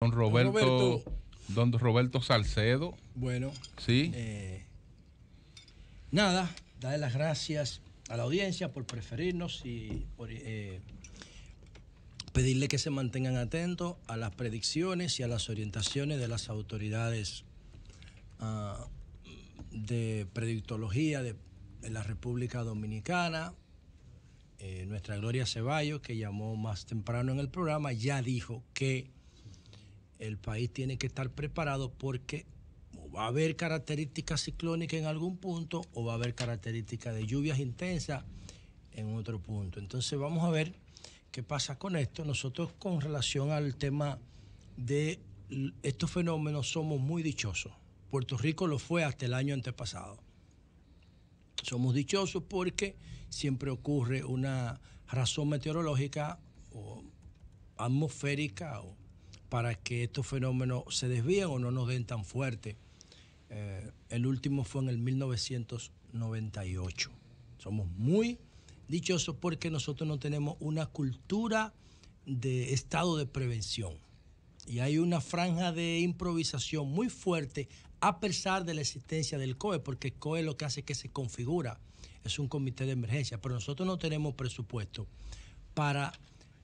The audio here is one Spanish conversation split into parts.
Don Roberto, Roberto Salcedo. Bueno. Sí. Eh, nada, darle las gracias a la audiencia por preferirnos y por eh, pedirle que se mantengan atentos a las predicciones y a las orientaciones de las autoridades ah, de predictología de, la República Dominicana. Eh, nuestra Gloria Ceballos, que llamó más temprano en el programa, ya dijo que el país tiene que estar preparado porque va a haber características ciclónicas en algún punto o va a haber características de lluvias intensas en otro punto. Entonces vamos a ver qué pasa con esto. Nosotros con relación al tema de estos fenómenos somos muy dichosos. Puerto Rico lo fue hasta el año antepasado. Somos dichosos porque siempre ocurre una razón meteorológica o atmosférica o para que estos fenómenos se desvíen o no nos den tan fuerte. Eh, el último fue en el 1998. Somos muy dichosos porque nosotros no tenemos una cultura de estado de prevención. Y hay una franja de improvisación muy fuerte a pesar de la existencia del COE, porque el COE lo que hace es que se configura, es un comité de emergencia, pero nosotros no tenemos presupuesto para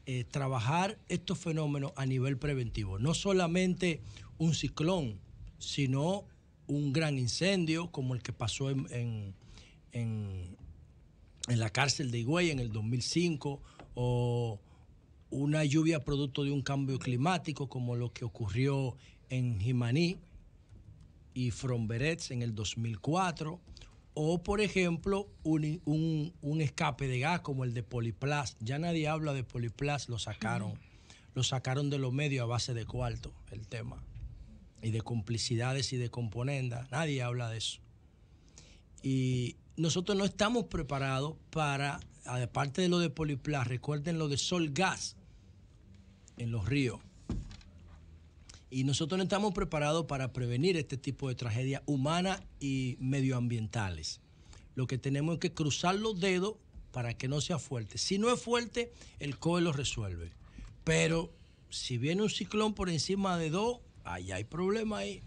eh, trabajar estos fenómenos a nivel preventivo. No solamente un ciclón, sino un gran incendio como el que pasó en, la cárcel de Higüey en el 2005 o una lluvia producto de un cambio climático como lo que ocurrió en Jimaní y Fromberets en el 2004 o, por ejemplo, un, escape de gas como el de Poliplas. Ya nadie habla de Poliplas, lo sacaron. Lo sacaron de los medios a base de cuarto, el tema. Y de complicidades y de componendas. Nadie habla de eso. Y nosotros no estamos preparados para, aparte de lo de Poliplas, recuerden lo de Sol Gas en los ríos y nosotros no estamos preparados para prevenir este tipo de tragedias humanas y medioambientales. Lo que tenemos es que cruzar los dedos para que no sea fuerte. Si no es fuerte, el COE lo resuelve. Pero si viene un ciclón por encima de dos, allá hay problema ahí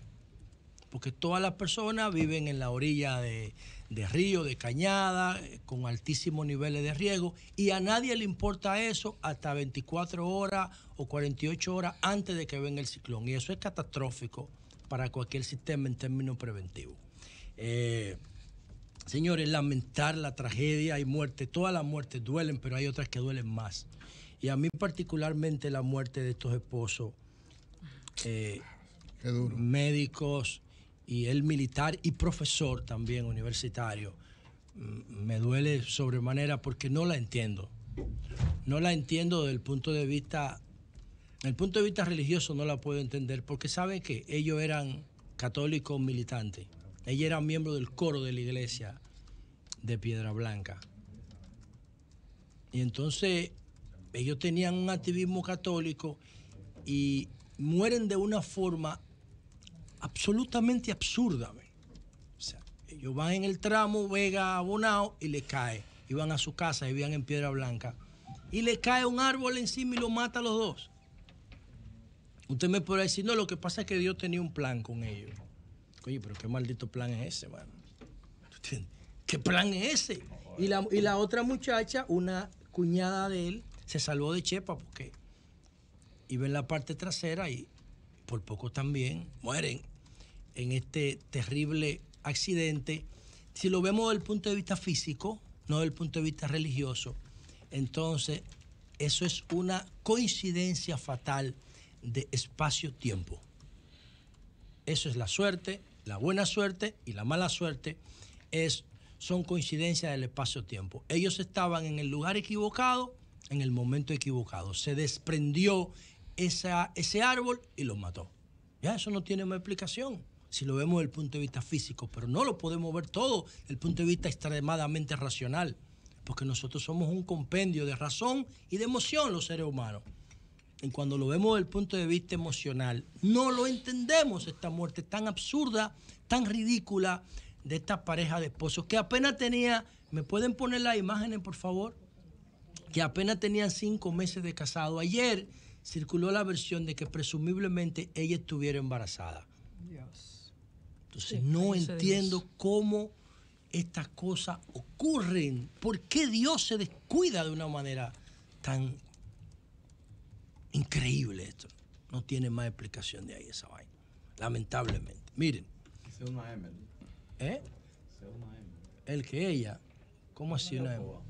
porque todas las personas viven en la orilla de, de río, de cañada, eh, con altísimos niveles de riesgo y a nadie le importa eso hasta 24 horas o 48 horas antes de que venga el ciclón. Y eso es catastrófico para cualquier sistema en términos preventivos. Eh, señores, lamentar la tragedia, y muerte, todas las muertes duelen, pero hay otras que duelen más. Y a mí particularmente la muerte de estos esposos, eh, médicos, y él militar y profesor también universitario, mm, me duele sobremanera porque no la entiendo. No la entiendo desde el punto de vista, el punto de vista religioso no la puedo entender porque sabe que ellos eran católicos militantes. Ellos eran miembros del coro de la iglesia de Piedra Blanca. Y entonces ellos tenían un activismo católico y mueren de una forma absolutamente absurda. O sea, ellos van en el tramo Vega Bonao y le cae. Iban a su casa, vivían en Piedra Blanca. Y le cae un árbol encima y lo mata a los dos. Usted me puede decir, no, lo que pasa es que Dios tenía un plan con ellos. Oye, pero qué maldito plan es ese, mano. ¿Qué plan es ese? Y la, y la otra muchacha, una cuñada de él, se salvó de Chepa porque iba en la parte trasera y por poco también mueren en este terrible accidente. Si lo vemos desde el punto de vista físico, no desde el punto de vista religioso, entonces eso es una coincidencia fatal de espacio-tiempo. Eso es la suerte, la buena suerte y la mala suerte es, son coincidencias del espacio-tiempo. Ellos estaban en el lugar equivocado, en el momento equivocado. Se desprendió ese árbol y lo mató. Ya eso no tiene más explicación si lo vemos desde el punto de vista físico, pero no lo podemos ver todo desde el punto de vista extremadamente racional, porque nosotros somos un compendio de razón y de emoción los seres humanos. Y cuando lo vemos desde el punto de vista emocional, no lo entendemos esta muerte tan absurda, tan ridícula de esta pareja de esposos que apenas tenía, ¿me pueden poner las imágenes por favor? Que apenas tenían cinco meses de casado. Ayer circuló la versión de que presumiblemente ella estuviera embarazada. Dios. Entonces no entiendo cómo estas cosas ocurren. ¿Por qué Dios se descuida de una manera tan increíble esto? No tiene más explicación de ahí esa vaina. Lamentablemente. Miren. Es una ¿Eh? El que ella. ¿Cómo así una vos?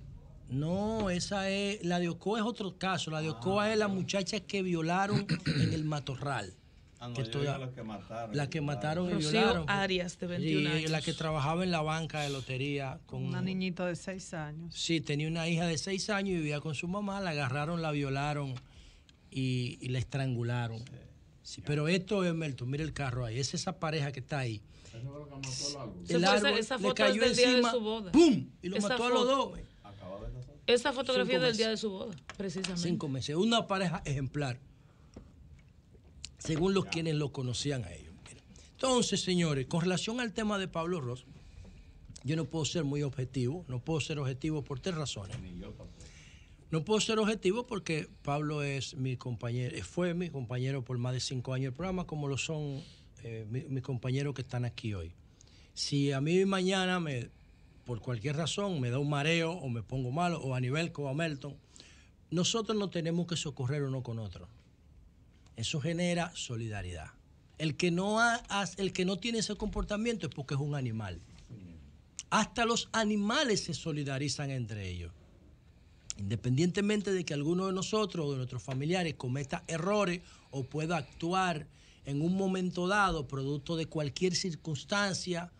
No, esa es. La de Ocoa es otro caso. La de Ocoa es la ah, muchacha que violaron en el matorral. Ah, que la que mataron. y violaron. Arias, de 21 La que trabajaba en la banca de lotería. con Una niñita de seis años. Sí, tenía una hija de seis años y vivía con su mamá. La agarraron, la violaron y, la estrangularon. Sí. pero esto es mira el carro ahí, es esa pareja que está ahí. Eso lo esa, foto cayó encima, ¡Pum! Y lo mató a los dos. Esta fotografía del día de su boda, precisamente. Cinco meses. Una pareja ejemplar, según los quienes lo conocían a ellos. Entonces, señores, con relación al tema de Pablo Ross, yo no puedo ser muy objetivo, no puedo ser objetivo por tres razones. No puedo ser objetivo porque Pablo es mi compañero, eh, fue mi compañero por más de cinco años del programa, como lo son eh, mis compañeros que están aquí hoy. Si a mí mañana me por cualquier razón me da un mareo o me pongo malo, o a nivel como a Melton, nosotros no tenemos que socorrer uno con otro. Eso genera solidaridad. El que no, el que no tiene ese comportamiento es porque es un animal. Hasta los animales se solidarizan entre ellos. Independientemente de que alguno de nosotros o de nuestros familiares cometa errores o pueda actuar en un momento dado, producto de cualquier circunstancia,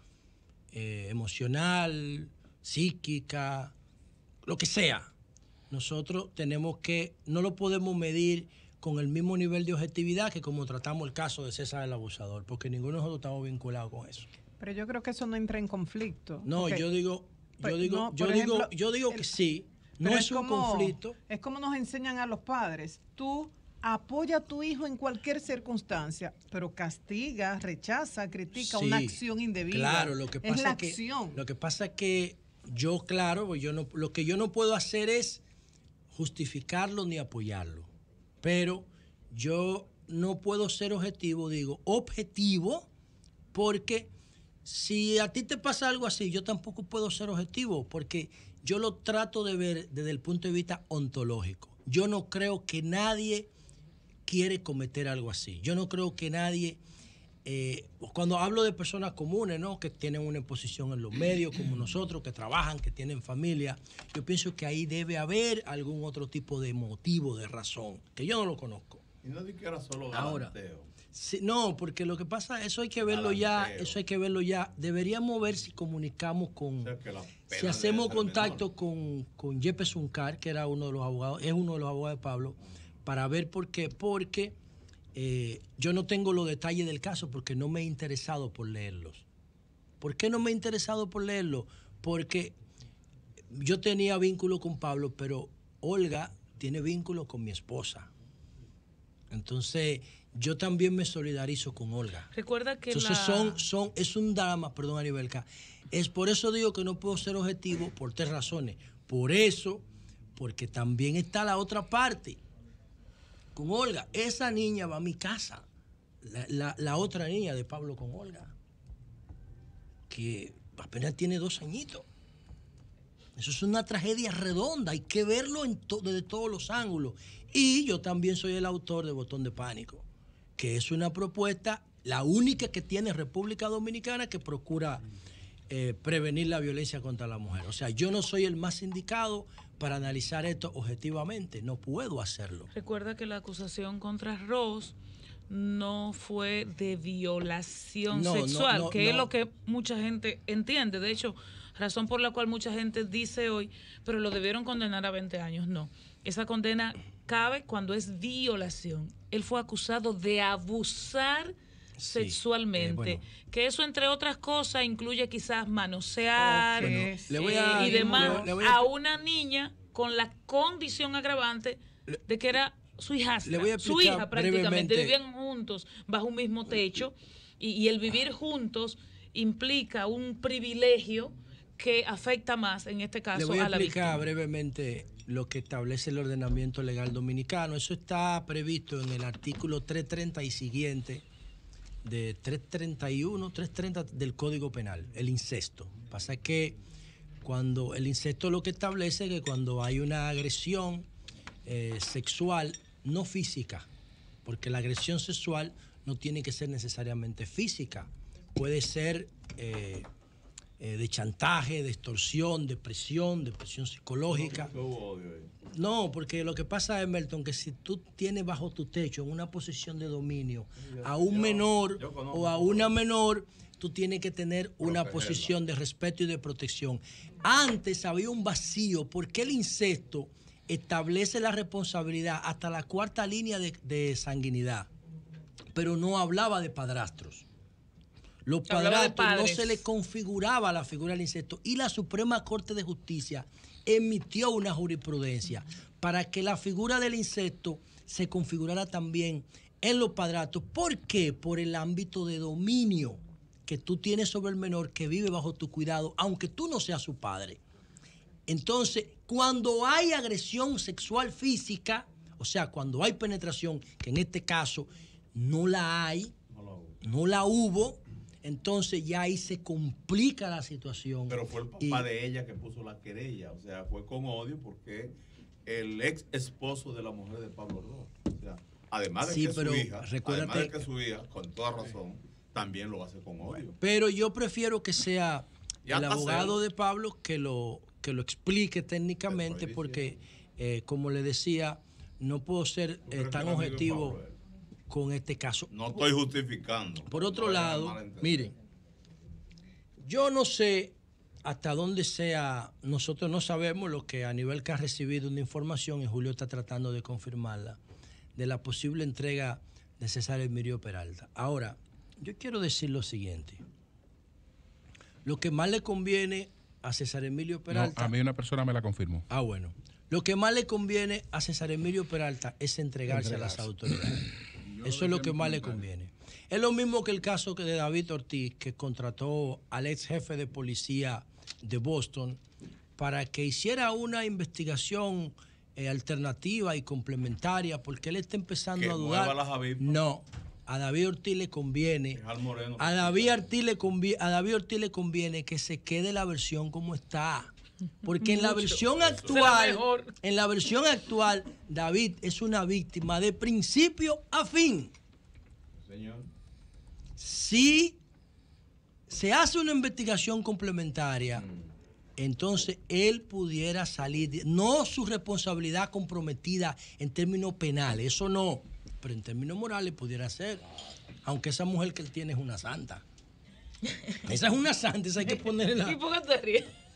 eh, emocional, psíquica, lo que sea. Nosotros tenemos que, no lo podemos medir con el mismo nivel de objetividad que como tratamos el caso de César el abusador, porque ninguno de nosotros estamos vinculados con eso. Pero yo creo que eso no entra en conflicto. No, yo digo, yo pues, digo, yo digo, yo digo que sí. No es, un conflicto. Es como nos enseñan a los padres. Tú apoya a tu hijo en cualquier circunstancia, pero castiga, rechaza, critica una acción indebida. Claro, lo que pasa es, que lo que pasa es que yo claro, pues yo no lo que yo no puedo hacer es justificarlo ni apoyarlo. Pero yo no puedo ser objetivo, digo, objetivo porque si a ti te pasa algo así, yo tampoco puedo ser objetivo porque yo lo trato de ver desde el punto de vista ontológico. Yo no creo que nadie quiere cometer algo así. Yo no creo que nadie, eh, cuando hablo de personas comunes, ¿no? que tienen una posición en los medios como nosotros, que trabajan, que tienen familia, yo pienso que ahí debe haber algún otro tipo de motivo, de razón, que yo no lo conozco. Y no que era solo Ahora, no, porque lo que pasa, eso hay que verlo ya, eso hay que verlo ya. Deberíamos ver si comunicamos con, si hacemos contacto con, con Jeppe Zuncar, que era uno de los abogados, es uno de los abogados de Pablo para ver por qué. Porque eh, yo no tengo los detalles del caso porque no me he interesado por leerlos. ¿Por qué no me he interesado por leerlos? Porque yo tenía vínculo con Pablo, pero Olga tiene vínculo con mi esposa. Entonces, yo también me solidarizo con Olga. Recuerda que Entonces, son, son, es un drama, perdón, Arielca. Es por eso digo que no puedo ser objetivo por tres razones. Por eso, porque también está la otra parte con Olga. Esa niña va a mi casa. La, otra niña de Pablo con Olga. Que apenas tiene dos añitos. Eso es una tragedia redonda, hay que verlo desde todos los ángulos. Y yo también soy el autor de Botón de Pánico, que es una propuesta, la única que tiene República Dominicana que procura eh, prevenir la violencia contra la mujer. O sea, yo no soy el más indicado, para analizar esto objetivamente. No puedo hacerlo. Recuerda que la acusación contra Ross no fue de violación sexual, que es lo que mucha gente entiende. De hecho, razón por la cual mucha gente dice hoy, pero lo debieron condenar a 20 años. No, esa condena cabe cuando es violación. Él fue acusado de abusar eh, sexualmente. Que eso, entre otras cosas, incluye quizás manosear eh, y demás a... una niña con la condición agravante de que era su hija... su hija prácticamente. Vivían juntos bajo un mismo techo y, el vivir juntos implica un privilegio que afecta más, en este caso, Le voy a, explicar brevemente lo que establece el ordenamiento legal dominicano. Eso está previsto en el artículo 330 y siguiente de 331, 330 del Código Penal, el incesto. Pasa que cuando el incesto lo que establece es que cuando hay una agresión eh, sexual, no física, porque la agresión sexual no tiene que ser necesariamente física, puede ser eh, eh, de chantaje, de extorsión, de presión, de presión psicológica. No, porque lo que pasa es, Melton, que si tú tienes bajo tu techo, en una posición de dominio, a un menor o a una menor, tú tienes que tener una posición de respeto y de protección. Antes había un vacío, porque el incesto establece la responsabilidad hasta la cuarta línea de sanguinidad, pero no hablaba de padrastros los padratos, no se le configuraba la figura del insecto Y la Suprema Corte de Justicia emitió una jurisprudencia para que la figura del insecto se configurara también en los padratos. ¿Por qué? Por el ámbito de dominio que tú tienes sobre el menor que vive bajo tu cuidado, aunque tú no seas su padre. Entonces, cuando hay agresión sexual física, o sea, cuando hay penetración, que en este caso no la hay, no la hubo, entonces ya ahí se complica la situación. Pero fue el papá de ella que puso la querella, o sea, fue con odio porque el ex esposo de la mujer de Pablo además de que su hija, con toda razón, también lo hace con odio. Pero yo prefiero que sea el abogado de Pablo que lo, que lo explique técnicamente, porque eh, como le decía, no puedo ser eh, tan objetivo con este caso. No estoy justificando. Por otro lado, miren, yo no sé hasta dónde sea, nosotros no sabemos lo que a nivel que ha recibido una información y Julio está tratando de confirmarla, de la posible entrega de César Emilio Peralta. Ahora, yo quiero decir lo siguiente. Lo que más le conviene a César Emilio Peralta... a mí una persona me la confirmó. Ah, bueno. Lo que más le conviene a César Emilio Peralta es entregarse. a las autoridades. Eso es lo que más le conviene. Es lo mismo que el caso de David Ortiz, que contrató al ex jefe de policía de Boston para que hiciera una investigación eh, alternativa y complementaria, porque él está empezando a dudar. no, a David Ortiz le conviene. a David Ortiz le conviene, a David Ortiz le conviene que se quede la versión como está. Porque en la versión actual, en la versión actual, David es una víctima de principio a fin. Señor. Si se hace una investigación complementaria, mm. entonces él pudiera salir, no su responsabilidad comprometida en términos penales, eso no, pero en términos morales pudiera ser, aunque esa mujer que él tiene es una santa. Esa es una santa, esa hay que ponerla. ¿Y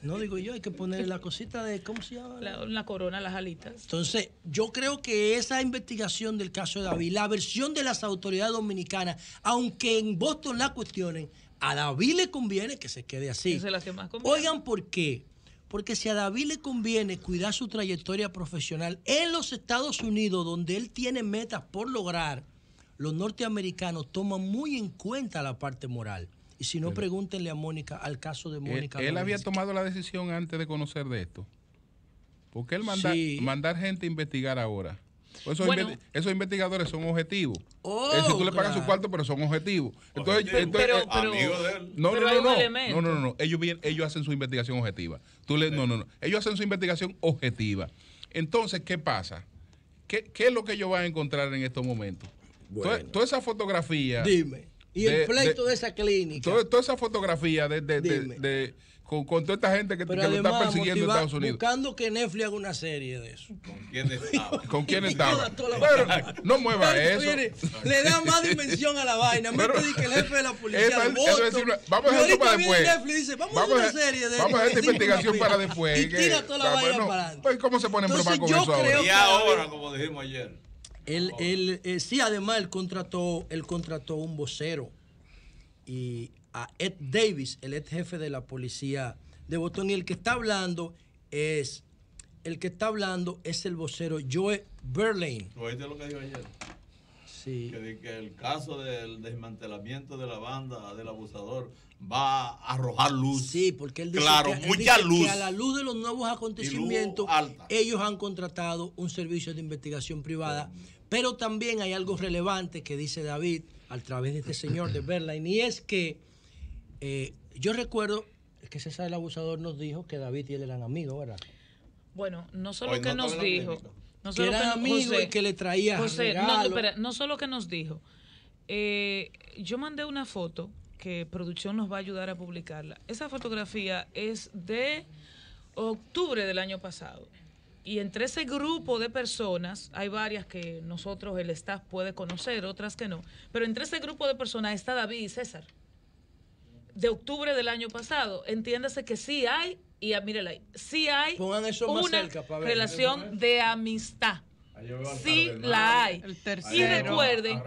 no digo yo, hay que poner la cosita de, ¿cómo se llama? La, corona, las alitas. Entonces, yo creo que esa investigación del caso de David, la versión de las autoridades dominicanas, aunque en Boston la cuestionen, a David le conviene que se quede así. Oigan, ¿por qué? Porque si a David le conviene cuidar su trayectoria profesional en los Estados Unidos, donde él tiene metas por lograr, los norteamericanos toman muy en cuenta la parte moral. Y si no, pregúntenle a Mónica, al caso de Mónica. Él, había tomado la decisión antes de conocer de esto. Porque qué él manda, mandar gente a investigar ahora? Pues esos, investigadores son objetivos. Oh, tú le pagas su cuarto, pero son objetivos. Entonces, entonces no, no, no, no, no, no, Ellos, hacen su investigación objetiva. Tú le, no, no, no. Ellos hacen su investigación objetiva. Entonces, ¿qué pasa? ¿Qué, es lo que ellos van a encontrar en estos momentos? toda, esa fotografía. Dime. Y el pleito de, esa clínica. Toda, esa fotografía de, de con, toda esta gente que, lo está persiguiendo en Estados Unidos. Buscando que Netflix haga una serie de eso. ¿Con quién estaba? ¿Con quién estaba? no mueva eso. le da más dimensión a la vaina. me pedí que el jefe de la policía. vamos a hacer para después. Netflix dice, vamos, a hacer una serie de Vamos a hacer esta investigación para después. Y tira toda la ah, vaina para adelante. Pues, ¿Cómo se ponen en broma con eso ahora? Y ahora, como dijimos ayer. Él, oh. él eh, sí, además él contrató, él contrató un vocero y a Ed Davis, el ex jefe de la policía de Botón, y el que está hablando es el que está hablando es el vocero Joe Berlín. ¿Oíste lo que dijo ayer? Sí. que el caso del desmantelamiento de la banda del abusador va a arrojar luz. Sí, porque él dice, claro, que, a la luz de los nuevos acontecimientos, ellos han contratado un servicio de investigación privada. Pero también hay algo relevante que dice David a través de este señor de Berlain, y es que eh, yo recuerdo que César el Abusador nos dijo que David y él eran amigos, ¿verdad? Bueno, no solo que nos dijo. que era y que le traía José, no, espera, no solo que nos dijo. Eh, yo mandé una foto que producción nos va a ayudar a publicarla. Esa fotografía es de octubre del año pasado. Y entre ese grupo de personas, hay varias que nosotros, el staff, puede conocer, otras que no, pero entre ese grupo de personas está David y César, de octubre del año pasado. Entiéndase que sí hay, y ah, mírela, sí hay una relación de amistad. Sí la hay. El y recuerden,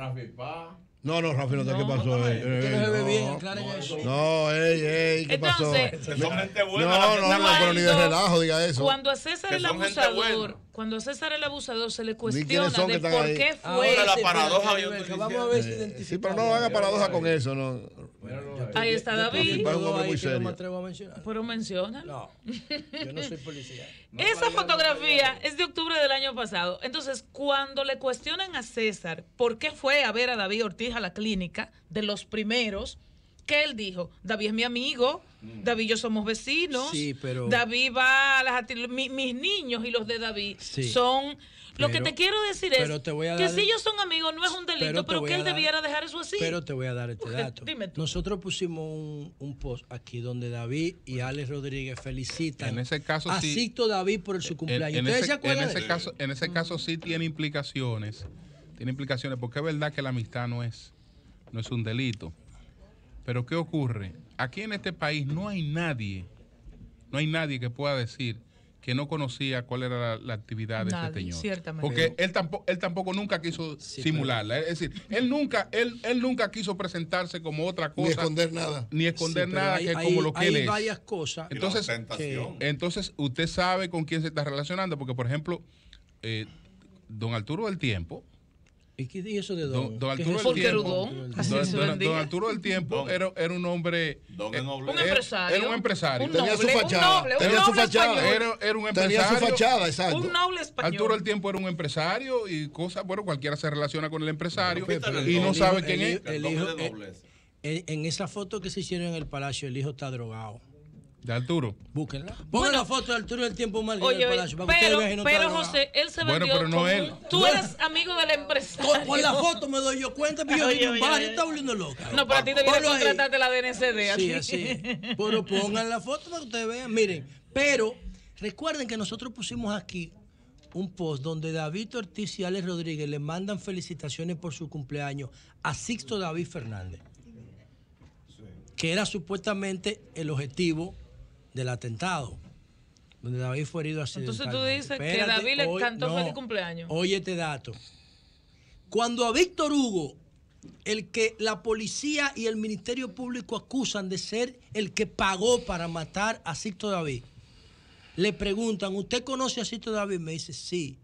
no, no, Rafi, no sé qué pasó. Eh, eh, no, ey, no, ey, ey, ¿qué pasó? Son no, no, no, pero ni de relajo, diga eso. Cuando a César el abusador, cuando a César el abusador se le cuestiona de por qué fue. Ahora la paradoja. Vamos a ver si identifica. Eh, sí, pero no haga paradoja con eso, no. Ahí está David. No Pero menciona. No, yo no soy policía. Esa fotografía es de octubre del año pasado. Entonces, cuando le cuestionan a César por qué fue a ver a David Ortiz a la clínica, de los primeros, que él dijo? David es mi amigo, mm. David y yo somos vecinos, sí, pero... David va a las mi, mis niños y los de David son... Lo que te quiero decir es que si ellos son amigos no es un delito, pero, que él debiera dejar eso así. Pero te voy a dar este dato. Nosotros pusimos un, post aquí donde David y Alex Rodríguez felicitan en a David por su cumpleaños. En, ese, en ese caso, en ese caso sí tiene implicaciones. Tiene implicaciones porque es verdad que la amistad no es, no es un delito pero ¿qué ocurre? Aquí en este país no hay nadie, no hay nadie que pueda decir que no conocía cuál era la, actividad de este señor. Porque él tampoco, él tampoco nunca quiso simularla. es decir, él nunca, él, nunca quiso presentarse como otra cosa. Ni esconder nada. Ni esconder nada como lo que él es. varias cosas. Entonces, entonces, usted sabe con quién se está relacionando. Porque, por ejemplo, eh, don Arturo del Tiempo ¿Y qué di eso de Don? Don, Arturo del Tiempo. Don, Arturo del Tiempo era, era, un hombre. Don eh, un eh, empresario. Era un empresario. tenía su fachada. tenía su fachada. Era, era, un empresario. Tenía su fachada, exacto. noble español. Arturo del Tiempo era un empresario y cosas. Bueno, cualquiera se relaciona con el empresario y no sabe quién es. El hijo, eh, en esa foto que se hicieron en el palacio, el hijo está drogado. De Arturo. Búsquenla. Pongan la foto de Arturo del tiempo mal Palacio, pero, que pero José, él se vendió. Bueno, pero no él. Tú eres amigo del empresario. empresa. con, la foto me doy yo cuenta, pero yo estoy un barrio, está volviendo loca. No, pero a ti te viene a contratarte la DNCD. Sí, así. Pero pongan la foto para que ustedes vean. Miren, pero recuerden que nosotros pusimos aquí un post donde David Ortiz y Alex Rodríguez le mandan felicitaciones por su cumpleaños a Sixto David Fernández, que era supuestamente el objetivo del atentado, donde David fue herido accidentalmente. Entonces tú dices que David le encantó feliz cumpleaños. Oye este dato. Cuando a Víctor Hugo, el que la policía y el Ministerio Público acusan de ser el que pagó para matar a Sisto David, le preguntan, ¿usted conoce a Sisto David? Me dice, sí.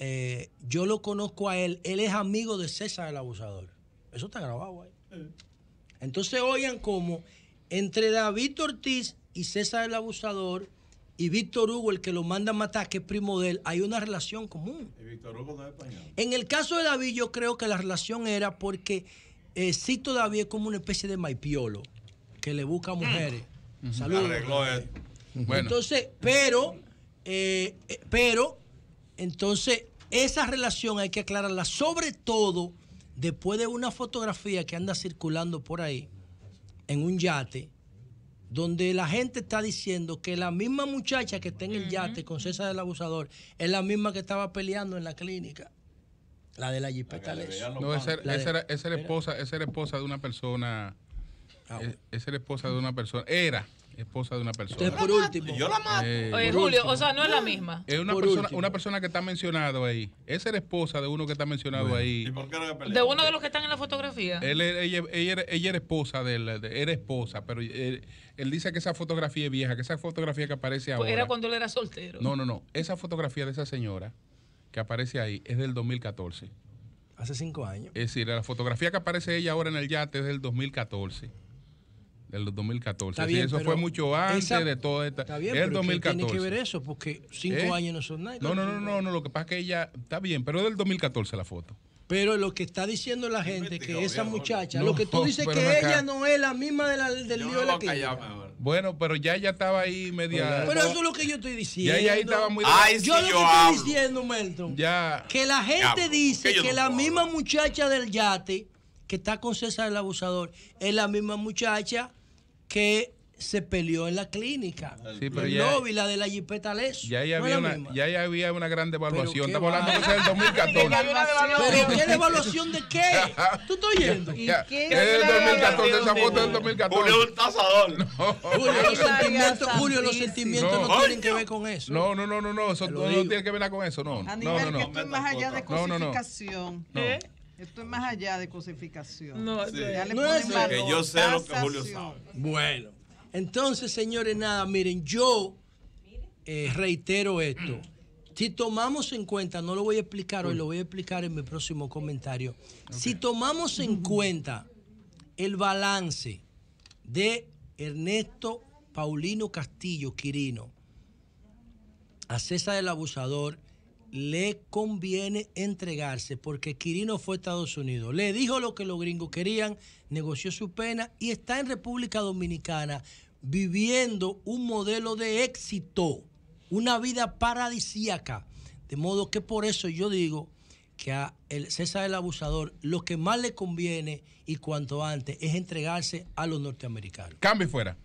Eh, yo lo conozco a él, él es amigo de César el abusador. Eso está grabado ahí. Eh. Entonces oigan cómo entre David Ortiz y César el abusador y Víctor Hugo, el que lo manda a matar, que es primo de él, hay una relación común. Y Víctor Hugo no es En el caso de David, yo creo que la relación era porque sí eh, todavía es como una especie de maipiolo que le busca mujeres. Uh Entonces, pero, eh, eh, pero, entonces, esa relación hay que aclararla, sobre todo después de una fotografía que anda circulando por ahí en un yate donde la gente está diciendo que la misma muchacha que está en el yate con César del abusador es la misma que estaba peleando en la clínica. La de la jipeta No, esa, era, la esposa, esa era esposa de una persona. Ah, e, esa era esposa de una persona. Era esposa de una persona. por último. Yo la mato. Eh, Julio, o sea, no es la misma. Es una persona, una persona que está mencionado ahí. Esa era esposa de uno que está mencionado ahí. ¿Y por qué de uno de los que están en la fotografía. ella, era, esposa de él, era esposa, pero él, dice que esa fotografía es vieja, que esa fotografía que aparece pues ahora. era cuando él era soltero. No, no, no. Esa fotografía de esa señora que aparece ahí es del 2014. Hace cinco años. Es decir, la fotografía que aparece ella ahora en el yate es del 2014 del 2014. y eso fue mucho antes de todo esto, Está bien, el pero 2014. tiene que ver eso? Porque cinco ¿Eh? años no son nada. No, no, no, no, no, lo que pasa es que ella está bien, pero es del 2014 la foto. Pero lo que está diciendo la gente que esa muchacha, lo que tú dices que ella no es la misma del lío de la que. Bueno, pero ya ella estaba ahí media. Pero, eso es lo que yo estoy diciendo. Ya ella ahí estaba muy. yo lo que estoy diciendo, Melton, ya, que la gente dice que, la misma muchacha del yate que está con César el abusador es la misma muchacha que se peleó en la clínica. Sí, pero Lobby, la de la Jipeta Leso. Ya ahí, había una, ya había una gran devaluación. Estamos hablando de del 2014. ¿Pero qué devaluación de qué? ¿Tú estás oyendo? qué? Es el 2014, esa foto del 2014. Julio es un tasador. Julio, los sentimientos, no, tienen que ver con eso. No, no, no, no, no. Eso no tiene que ver con eso, no. A nivel no, no, que estoy más allá de crucificación. ¿Qué? ¿Eh? Esto es más allá de cosificación. No, es que yo sé lo que Julio sabe. Bueno, entonces, señores, nada, miren, yo eh, reitero esto. Si tomamos en cuenta, no lo voy a explicar hoy, lo voy a explicar en mi próximo comentario. Si tomamos en cuenta el balance de Ernesto Paulino Castillo Quirino a César el Abusador le conviene entregarse porque Quirino fue a Estados Unidos, le dijo lo que los gringos querían, negoció su pena y está en República Dominicana viviendo un modelo de éxito, una vida paradisíaca. De modo que por eso yo digo que a el César el abusador lo que más le conviene y cuanto antes es entregarse a los norteamericanos. Cambio fuera.